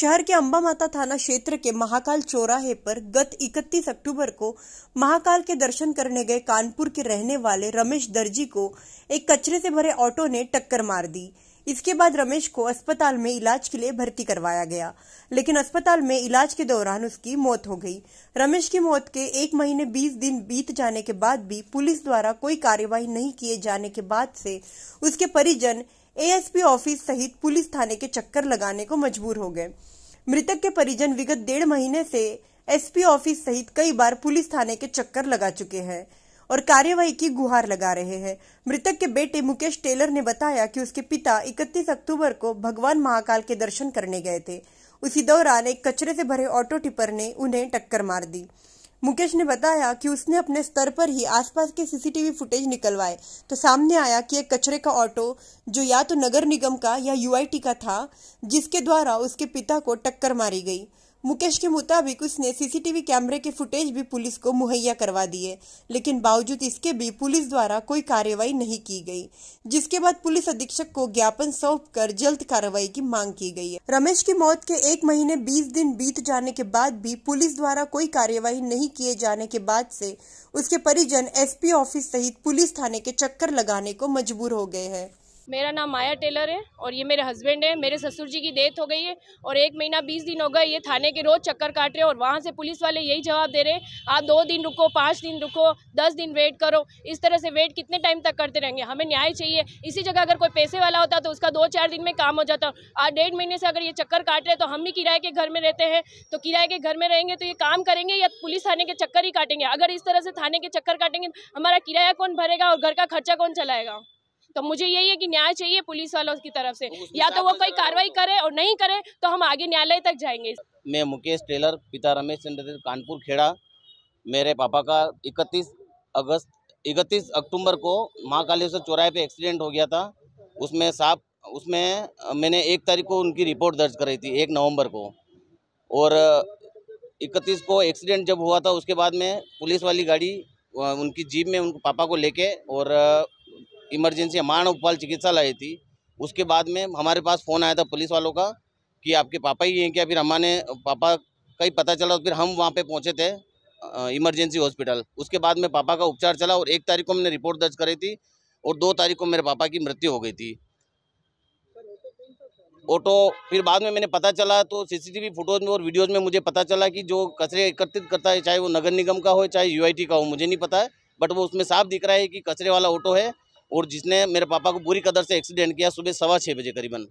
शहर के अंबा माता थाना क्षेत्र के महाकाल चौराहे पर गत 31 अक्टूबर को महाकाल के दर्शन करने गए कानपुर के रहने वाले रमेश दर्जी को एक कचरे से भरे ऑटो ने टक्कर मार दी इसके बाद रमेश को अस्पताल में इलाज के लिए भर्ती करवाया गया लेकिन अस्पताल में इलाज के दौरान उसकी मौत हो गई रमेश की मौत के एक महीने बीस दिन बीत जाने के बाद भी पुलिस द्वारा कोई कार्यवाही नहीं किए जाने के बाद से उसके परिजन एएसपी ऑफिस सहित पुलिस थाने के चक्कर लगाने को मजबूर हो गए मृतक के परिजन विगत डेढ़ महीने से एसपी ऑफिस सहित कई बार पुलिस थाने के चक्कर लगा चुके हैं और कार्यवाही की गुहार लगा रहे हैं मृतक के बेटे मुकेश टेलर ने बताया कि उसके पिता 31 अक्टूबर को भगवान महाकाल के दर्शन करने गए थे उसी दौरान एक कचरे से भरे ऑटो टिपर ने उन्हें टक्कर मार दी मुकेश ने बताया कि उसने अपने स्तर पर ही आसपास के सीसीटीवी फुटेज निकलवाए तो सामने आया कि एक कचरे का ऑटो जो या तो नगर निगम का या यूआईटी का था जिसके द्वारा उसके पिता को टक्कर मारी गई मुकेश के मुताबिक उसने सीसीटीवी कैमरे के फुटेज भी पुलिस को मुहैया करवा दिए लेकिन बावजूद इसके भी पुलिस द्वारा कोई कार्रवाई नहीं की गई जिसके बाद पुलिस अधीक्षक को ज्ञापन सौंप कर जल्द कार्रवाई की मांग की गई है रमेश की मौत के एक महीने बीस दिन बीत जाने के बाद भी पुलिस द्वारा कोई कार्यवाही नहीं किए जाने के बाद से उसके परिजन एस ऑफिस सहित पुलिस थाने के चक्कर लगाने को मजबूर हो गए हैं मेरा नाम माया टेलर है और ये मेरे हस्बैंड है मेरे ससुर जी की डेथ हो गई है और एक महीना बीस दिन हो गए ये थाने के रोज़ चक्कर काट रहे हैं और वहाँ से पुलिस वाले यही जवाब दे रहे हैं आप दो दिन रुको पाँच दिन रुको दस दिन वेट करो इस तरह से वेट कितने टाइम तक करते रहेंगे हमें न्याय चाहिए इसी जगह अगर कोई पैसे वाला होता तो उसका दो चार दिन में काम हो जाता आज डेढ़ महीने से अगर ये चक्कर काट रहे तो हम भी किराए के घर में रहते हैं तो किराए के घर में रहेंगे तो ये काम करेंगे या पुलिस थाने के चक्कर ही काटेंगे अगर इस तरह से थाने के चक्कर काटेंगे हमारा किराया कौन भरेगा और घर का खर्चा कौन चलाएगा तो मुझे यही है कि न्याय चाहिए पुलिस वालों की तरफ से तो या तो वो कोई कार्रवाई करे और नहीं करे तो हम आगे न्यायालय तक जाएंगे मैं मुकेश टेलर पिता रमेश चंद्र कानपुर खेड़ा मेरे पापा का इकतीस अगस्त इकतीस अक्टूबर को महाकालेश्वर चौराहे पे एक्सीडेंट हो गया था उसमें साफ उसमें मैंने एक तारीख को उनकी रिपोर्ट दर्ज कराई थी एक नवंबर को और इकतीस को एक्सीडेंट जब हुआ था उसके बाद में पुलिस वाली गाड़ी उनकी जीप में उनको पापा को लेके और इमरजेंसी मानव उपपाल चिकित्सालय थी उसके बाद में हमारे पास फ़ोन आया था पुलिस वालों का कि आपके पापा ही हैं क्या फिर हमारे पापा का ही पता चला फिर हम वहाँ पे पहुँचे थे इमरजेंसी हॉस्पिटल उसके बाद में पापा का उपचार चला और एक तारीख को हमने रिपोर्ट दर्ज करी थी और दो तारीख को मेरे पापा की मृत्यु हो गई थी ऑटो फिर बाद में मैंने पता चला तो सीसीटीवी फोटोज में और वीडियोज में मुझे पता चला कि जो कचरे एकत्रित करता है चाहे वो नगर निगम का हो चाहे यूआईटी का हो मुझे नहीं पता है बट वो उसमें साफ दिख रहा है कि कचरे वाला ऑटो है और जिसने मेरे पापा को बुरी कदर से एक्सीडेंट किया सुबह सवा छः बजे करीबन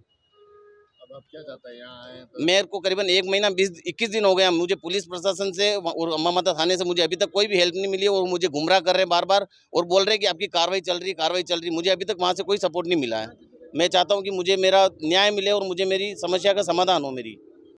अब क्या चाहते हैं यहाँ तो... मेरे को करीबन एक महीना बीस इक्कीस दिन हो गया मुझे पुलिस प्रशासन से और अम्मा माता थाने से मुझे अभी तक कोई भी हेल्प नहीं मिली और मुझे गुमराह कर रहे हैं बार बार और बोल रहे कि आपकी कार्रवाई चल रही कार्रवाई चल रही मुझे अभी तक वहाँ से कोई सपोर्ट नहीं मिला है मैं चाहता हूँ कि मुझे मेरा न्याय मिले और मुझे मेरी समस्या का समाधान हो मेरी